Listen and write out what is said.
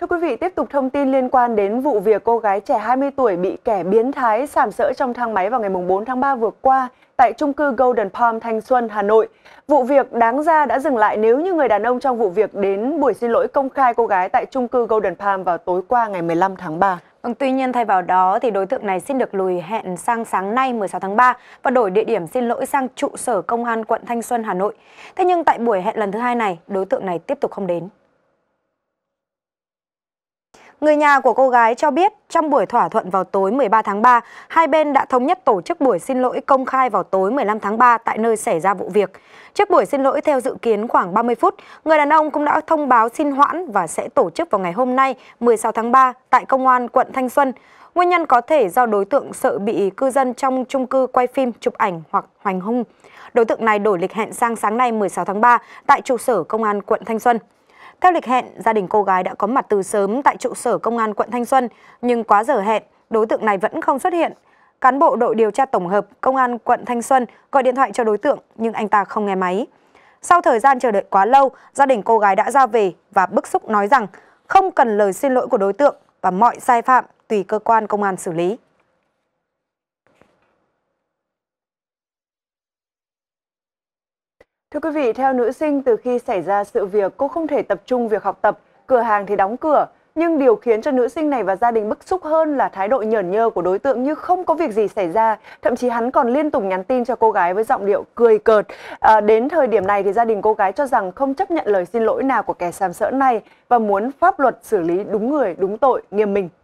Thưa quý vị, tiếp tục thông tin liên quan đến vụ việc cô gái trẻ 20 tuổi bị kẻ biến thái sàm sỡ trong thang máy vào ngày 4 tháng 3 vừa qua tại trung cư Golden Palm Thanh Xuân, Hà Nội. Vụ việc đáng ra đã dừng lại nếu như người đàn ông trong vụ việc đến buổi xin lỗi công khai cô gái tại trung cư Golden Palm vào tối qua ngày 15 tháng 3. Vâng, tuy nhiên thay vào đó thì đối tượng này xin được lùi hẹn sang sáng nay 16 tháng 3 và đổi địa điểm xin lỗi sang trụ sở công an quận Thanh Xuân, Hà Nội. Thế nhưng tại buổi hẹn lần thứ hai này, đối tượng này tiếp tục không đến. Người nhà của cô gái cho biết trong buổi thỏa thuận vào tối 13 tháng 3, hai bên đã thống nhất tổ chức buổi xin lỗi công khai vào tối 15 tháng 3 tại nơi xảy ra vụ việc. Trước buổi xin lỗi theo dự kiến khoảng 30 phút, người đàn ông cũng đã thông báo xin hoãn và sẽ tổ chức vào ngày hôm nay 16 tháng 3 tại Công an quận Thanh Xuân. Nguyên nhân có thể do đối tượng sợ bị cư dân trong chung cư quay phim, chụp ảnh hoặc hoành hung. Đối tượng này đổi lịch hẹn sang sáng nay 16 tháng 3 tại trụ sở Công an quận Thanh Xuân. Theo lịch hẹn, gia đình cô gái đã có mặt từ sớm tại trụ sở công an quận Thanh Xuân, nhưng quá giờ hẹn, đối tượng này vẫn không xuất hiện. Cán bộ đội điều tra tổng hợp công an quận Thanh Xuân gọi điện thoại cho đối tượng nhưng anh ta không nghe máy. Sau thời gian chờ đợi quá lâu, gia đình cô gái đã ra về và bức xúc nói rằng không cần lời xin lỗi của đối tượng và mọi sai phạm tùy cơ quan công an xử lý. Thưa quý vị, theo nữ sinh, từ khi xảy ra sự việc, cô không thể tập trung việc học tập, cửa hàng thì đóng cửa. Nhưng điều khiến cho nữ sinh này và gia đình bức xúc hơn là thái độ nhởn nhơ của đối tượng như không có việc gì xảy ra. Thậm chí hắn còn liên tục nhắn tin cho cô gái với giọng điệu cười cợt. À, đến thời điểm này thì gia đình cô gái cho rằng không chấp nhận lời xin lỗi nào của kẻ sàm sỡ này và muốn pháp luật xử lý đúng người, đúng tội, nghiêm minh.